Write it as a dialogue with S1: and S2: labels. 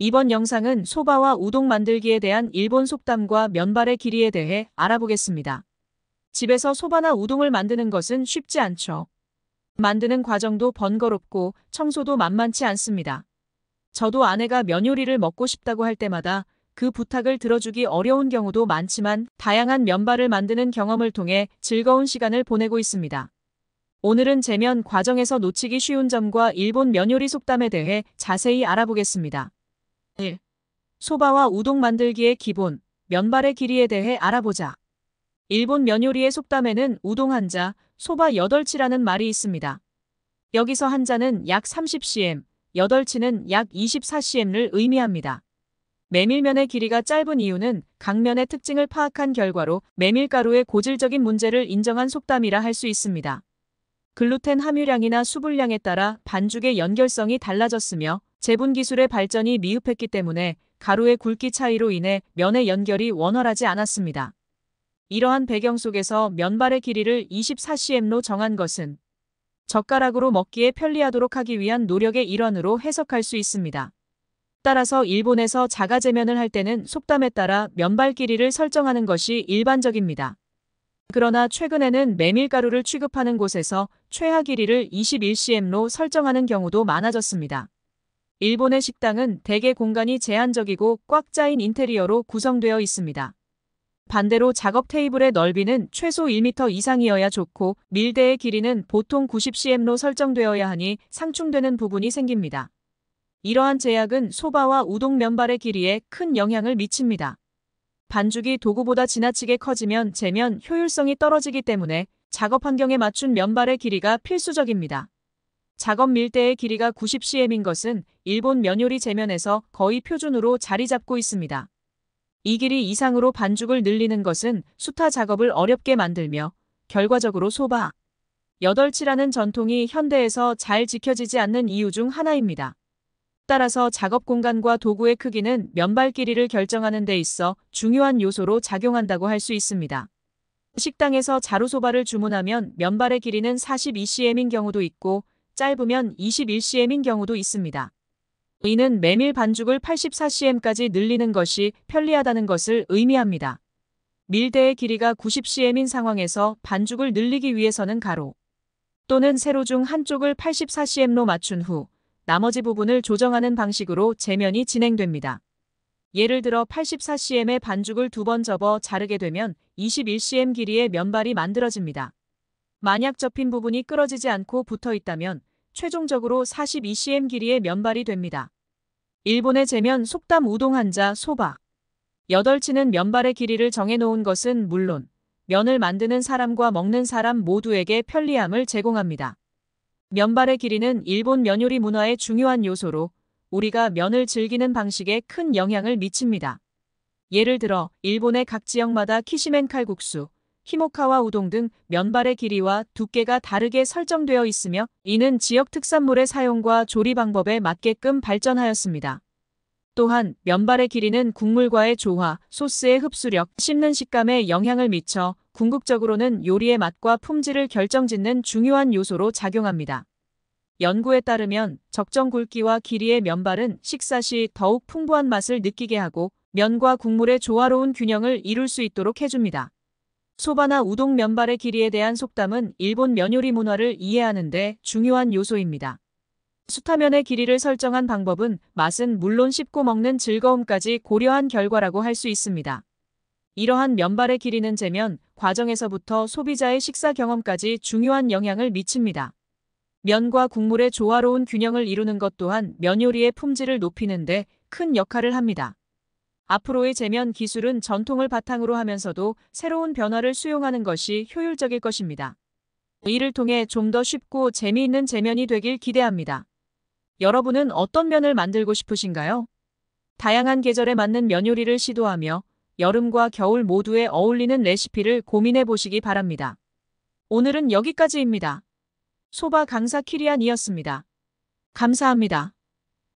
S1: 이번 영상은 소바와 우동 만들기에 대한 일본 속담과 면발의 길이에 대해 알아보겠습니다. 집에서 소바나 우동을 만드는 것은 쉽지 않죠. 만드는 과정도 번거롭고 청소도 만만치 않습니다. 저도 아내가 면 요리를 먹고 싶다고 할 때마다 그 부탁을 들어주기 어려운 경우도 많지만 다양한 면발을 만드는 경험을 통해 즐거운 시간을 보내고 있습니다. 오늘은 제면 과정에서 놓치기 쉬운 점과 일본 면 요리 속담에 대해 자세히 알아보겠습니다. 1. 소바와 우동 만들기의 기본, 면발의 길이에 대해 알아보자. 일본 면요리의 속담에는 우동 한 자, 소바 8치라는 말이 있습니다. 여기서 한 자는 약 30cm, 8치는 약 24cm를 의미합니다. 메밀면의 길이가 짧은 이유는 각면의 특징을 파악한 결과로 메밀가루의 고질적인 문제를 인정한 속담이라 할 수 있습니다. 글루텐 함유량이나 수분량에 따라 반죽의 연결성이 달라졌으며 제분 기술의 발전이 미흡했기 때문에 가루의 굵기 차이로 인해 면의 연결이 원활하지 않았습니다. 이러한 배경 속에서 면발의 길이를 24cm로 정한 것은 젓가락으로 먹기에 편리하도록 하기 위한 노력의 일환으로 해석할 수 있습니다. 따라서 일본에서 자가제면을할 때는 속담에 따라 면발 길이를 설정하는 것이 일반적입니다. 그러나 최근에는 메밀가루를 취급하는 곳에서 최하 길이를 21cm로 설정하는 경우도 많아졌습니다. 일본의 식당은 대개 공간이 제한적이고 꽉 짜인 인테리어로 구성되어 있습니다. 반대로 작업 테이블의 넓이는 최소 1m 이상이어야 좋고 밀대의 길이는 보통 90cm로 설정되어야 하니 상충되는 부분이 생깁니다. 이러한 제약은 소바와 우동 면발의 길이에 큰 영향을 미칩니다. 반죽이 도구보다 지나치게 커지면 재면 효율성이 떨어지기 때문에 작업 환경에 맞춘 면발의 길이가 필수적입니다. 작업 밀대의 길이가 90cm인 것은 일본 면요리 재면에서 거의 표준으로 자리 잡고 있습니다. 이 길이 이상으로 반죽을 늘리는 것은 수타 작업을 어렵게 만들며 결과적으로 소바, 8치라는 전통이 현대에서 잘 지켜지지 않는 이유 중 하나입니다. 따라서 작업 공간과 도구의 크기는 면발 길이를 결정하는 데 있어 중요한 요소로 작용한다고 할 수 있습니다. 식당에서 자루소바를 주문하면 면발의 길이는 42cm인 경우도 있고 짧으면 21cm인 경우도 있습니다. 이는 메밀 반죽을 84cm까지 늘리는 것이 편리하다는 것을 의미합니다. 밀대의 길이가 90cm인 상황에서 반죽을 늘리기 위해서는 가로 또는 세로 중 한쪽을 84cm로 맞춘 후 나머지 부분을 조정하는 방식으로 재면이 진행됩니다. 예를 들어 84cm의 반죽을 두 번 접어 자르게 되면 21cm 길이의 면발이 만들어집니다. 만약 접힌 부분이 끊어지지 않고 붙어 있다면 최종적으로 42cm 길이의 면발이 됩니다. 일본의 재면 속담 우동 한자 소바. 여덟치는 면발의 길이를 정해놓은 것은 물론 면을 만드는 사람과 먹는 사람 모두에게 편리함을 제공합니다. 면발의 길이는 일본 면요리 문화의 중요한 요소로 우리가 면을 즐기는 방식에 큰 영향을 미칩니다. 예를 들어 일본의 각 지역마다 키시멘 칼국수, 히모카와 우동 등 면발의 길이와 두께가 다르게 설정되어 있으며 이는 지역 특산물의 사용과 조리 방법에 맞게끔 발전하였습니다. 또한 면발의 길이는 국물과의 조화, 소스의 흡수력, 씹는 식감에 영향을 미쳐 궁극적으로는 요리의 맛과 품질을 결정짓는 중요한 요소로 작용합니다. 연구에 따르면 적정 굵기와 길이의 면발은 식사 시 더욱 풍부한 맛을 느끼게 하고 면과 국물의 조화로운 균형을 이룰 수 있도록 해줍니다. 소바나 우동 면발의 길이에 대한 속담은 일본 면요리 문화를 이해하는 데 중요한 요소입니다. 수타면의 길이를 설정한 방법은 맛은 물론 씹고 먹는 즐거움까지 고려한 결과라고 할 수 있습니다. 이러한 면발의 길이는 재면 과정에서부터 소비자의 식사 경험까지 중요한 영향을 미칩니다. 면과 국물의 조화로운 균형을 이루는 것 또한 면요리의 품질을 높이는 데 큰 역할을 합니다. 앞으로의 재면 기술은 전통을 바탕으로 하면서도 새로운 변화를 수용하는 것이 효율적일 것입니다. 이를 통해 좀 더 쉽고 재미있는 재면이 되길 기대합니다. 여러분은 어떤 면을 만들고 싶으신가요? 다양한 계절에 맞는 면 요리를 시도하며 여름과 겨울 모두에 어울리는 레시피를 고민해 보시기 바랍니다. 오늘은 여기까지입니다. 소바 강사 키리안이었습니다. 감사합니다.